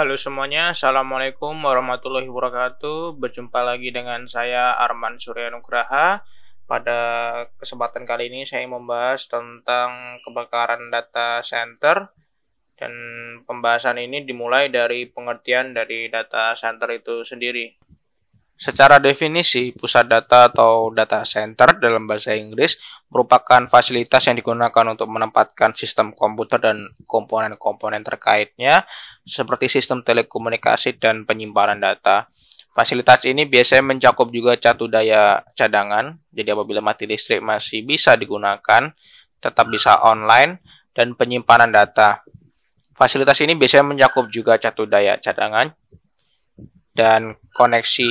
Halo semuanya, Assalamualaikum warahmatullahi wabarakatuh Berjumpa lagi dengan saya Arman Surya Nugraha Pada kesempatan kali ini saya membahas tentang kebakaran data center Dan pembahasan ini dimulai dari pengertian dari data center itu sendiri Secara definisi, pusat data atau data center dalam bahasa Inggris merupakan fasilitas yang digunakan untuk menempatkan sistem komputer dan komponen-komponen terkaitnya seperti sistem telekomunikasi dan penyimpanan data. Fasilitas ini biasanya mencakup juga catu daya cadangan, jadi apabila mati listrik masih bisa digunakan, tetap bisa online, dan penyimpanan data. Fasilitas ini biasanya mencakup juga catu daya cadangan, dan koneksi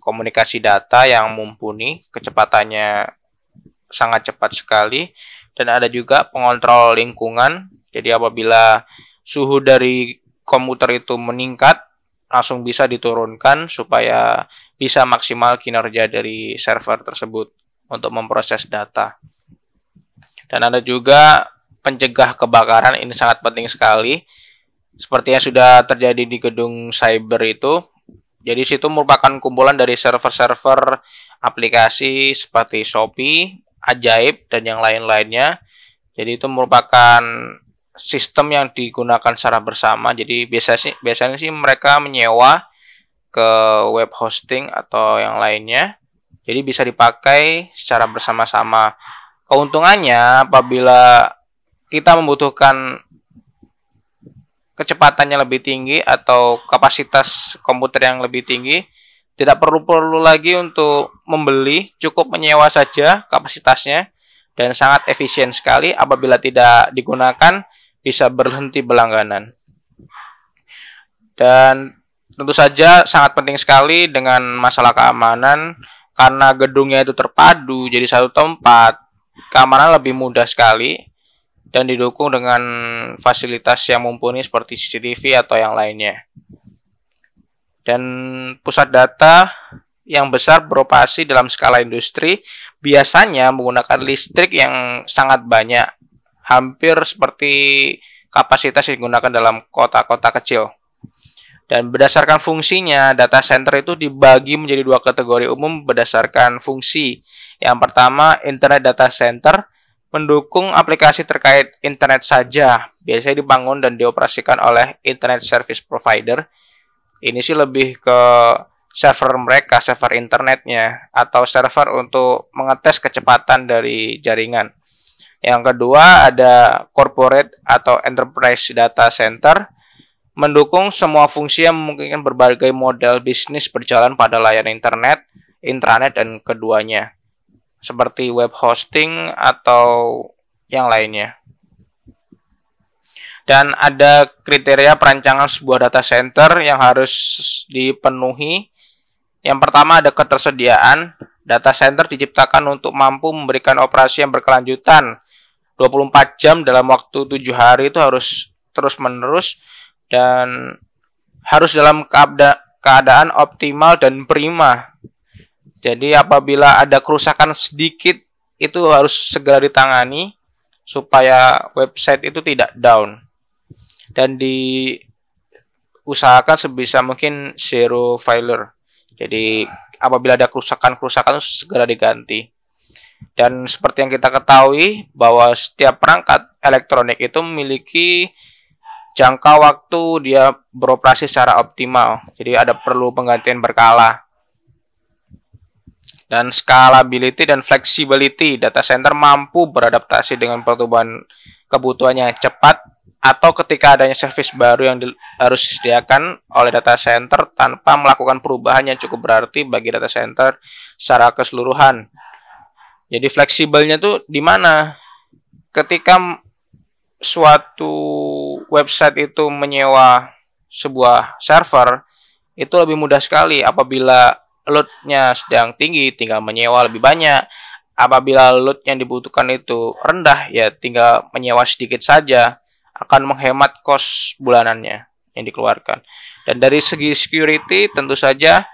komunikasi data yang mumpuni, kecepatannya sangat cepat sekali dan ada juga pengontrol lingkungan. Jadi apabila suhu dari komputer itu meningkat, langsung bisa diturunkan supaya bisa maksimal kinerja dari server tersebut untuk memproses data. Dan ada juga pencegah kebakaran, ini sangat penting sekali. Seperti yang sudah terjadi di gedung cyber itu, jadi situ merupakan kumpulan dari server-server aplikasi seperti Shopee, Ajaib, dan yang lain-lainnya. Jadi itu merupakan sistem yang digunakan secara bersama. Jadi biasanya sih, biasanya sih mereka menyewa ke web hosting atau yang lainnya. Jadi bisa dipakai secara bersama-sama. Keuntungannya apabila kita membutuhkan kecepatannya lebih tinggi atau kapasitas komputer yang lebih tinggi, tidak perlu perlu lagi untuk membeli, cukup menyewa saja kapasitasnya dan sangat efisien sekali apabila tidak digunakan bisa berhenti berlangganan. Dan tentu saja sangat penting sekali dengan masalah keamanan karena gedungnya itu terpadu jadi satu tempat, keamanan lebih mudah sekali dan didukung dengan fasilitas yang mumpuni seperti CCTV atau yang lainnya. Dan pusat data yang besar beroperasi dalam skala industri biasanya menggunakan listrik yang sangat banyak, hampir seperti kapasitas yang digunakan dalam kota-kota kecil. Dan berdasarkan fungsinya, data center itu dibagi menjadi dua kategori umum berdasarkan fungsi. Yang pertama, internet data center mendukung aplikasi terkait internet saja. Biasanya dibangun dan dioperasikan oleh internet service provider. Ini sih lebih ke server mereka, server internetnya, atau server untuk mengetes kecepatan dari jaringan. Yang kedua ada corporate atau enterprise data center mendukung semua fungsi yang memungkinkan berbagai model bisnis berjalan pada layar internet, intranet dan keduanya seperti web hosting atau yang lainnya. Dan ada kriteria perancangan sebuah data center yang harus dipenuhi. Yang pertama ada ketersediaan. Data center diciptakan untuk mampu memberikan operasi yang berkelanjutan 24 jam dalam waktu 7 hari itu harus terus-menerus dan harus dalam keadaan optimal dan prima jadi apabila ada kerusakan sedikit itu harus segera ditangani supaya website itu tidak down. Dan diusahakan sebisa mungkin zero failure. Jadi apabila ada kerusakan-kerusakan segera diganti. Dan seperti yang kita ketahui bahwa setiap perangkat elektronik itu memiliki jangka waktu dia beroperasi secara optimal. Jadi ada perlu penggantian berkala dan scalability dan flexibility. Data center mampu beradaptasi dengan pertumbuhan kebutuhannya yang cepat atau ketika adanya service baru yang di, harus disediakan oleh data center tanpa melakukan perubahan yang cukup berarti bagi data center secara keseluruhan. Jadi fleksibelnya tuh di mana? Ketika suatu website itu menyewa sebuah server, itu lebih mudah sekali apabila loadnya sedang tinggi tinggal menyewa lebih banyak apabila load yang dibutuhkan itu rendah ya tinggal menyewa sedikit saja akan menghemat kos bulanannya yang dikeluarkan dan dari segi security tentu saja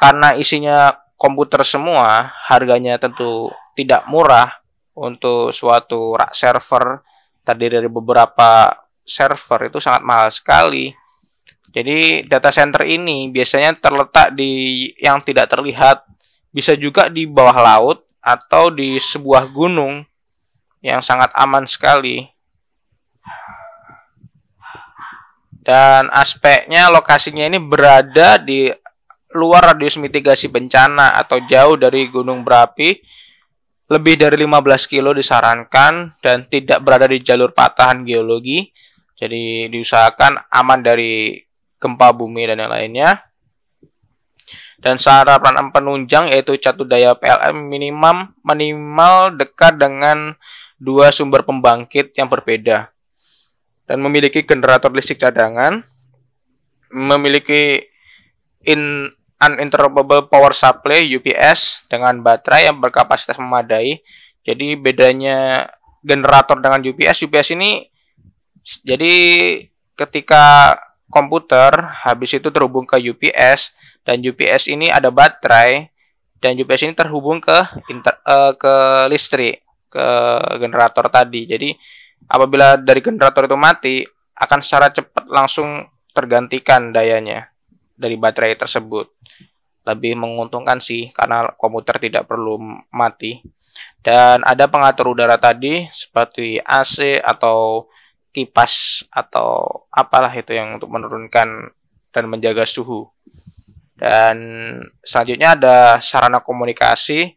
karena isinya komputer semua harganya tentu tidak murah untuk suatu rak server terdiri dari beberapa server itu sangat mahal sekali jadi data center ini biasanya terletak di yang tidak terlihat, bisa juga di bawah laut atau di sebuah gunung yang sangat aman sekali. Dan aspeknya lokasinya ini berada di luar radius mitigasi bencana atau jauh dari gunung berapi lebih dari 15 kilo disarankan dan tidak berada di jalur patahan geologi. Jadi diusahakan aman dari gempa bumi dan yang lainnya. Dan syarat penunjang yaitu catu daya PLN minimal minimal dekat dengan dua sumber pembangkit yang berbeda dan memiliki generator listrik cadangan, memiliki in uninterruptible power supply UPS dengan baterai yang berkapasitas memadai. Jadi bedanya generator dengan UPS, UPS ini jadi ketika komputer, habis itu terhubung ke UPS dan UPS ini ada baterai dan UPS ini terhubung ke inter, uh, ke listrik, ke generator tadi. Jadi apabila dari generator itu mati akan secara cepat langsung tergantikan dayanya dari baterai tersebut. Lebih menguntungkan sih karena komputer tidak perlu mati. Dan ada pengatur udara tadi seperti AC atau kipas atau apalah itu yang untuk menurunkan dan menjaga suhu. Dan selanjutnya ada sarana komunikasi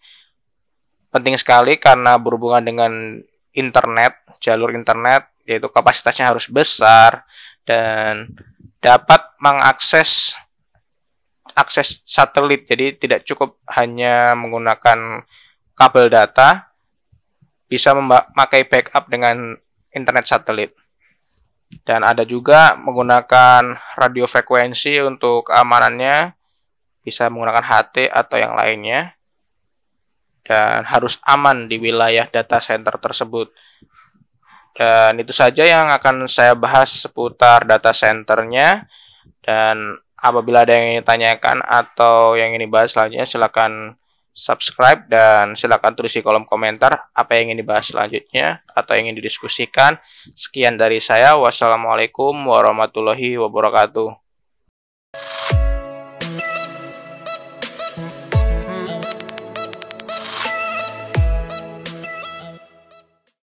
penting sekali karena berhubungan dengan internet, jalur internet yaitu kapasitasnya harus besar dan dapat mengakses akses satelit. Jadi tidak cukup hanya menggunakan kabel data bisa memakai backup dengan internet satelit. Dan ada juga menggunakan radio frekuensi untuk keamanannya, bisa menggunakan HT atau yang lainnya. Dan harus aman di wilayah data center tersebut. Dan itu saja yang akan saya bahas seputar data centernya. Dan apabila ada yang ingin ditanyakan atau yang ingin dibahas selanjutnya, silakan subscribe dan silakan tulis di kolom komentar apa yang ingin dibahas selanjutnya atau yang ingin didiskusikan. Sekian dari saya. Wassalamualaikum warahmatullahi wabarakatuh.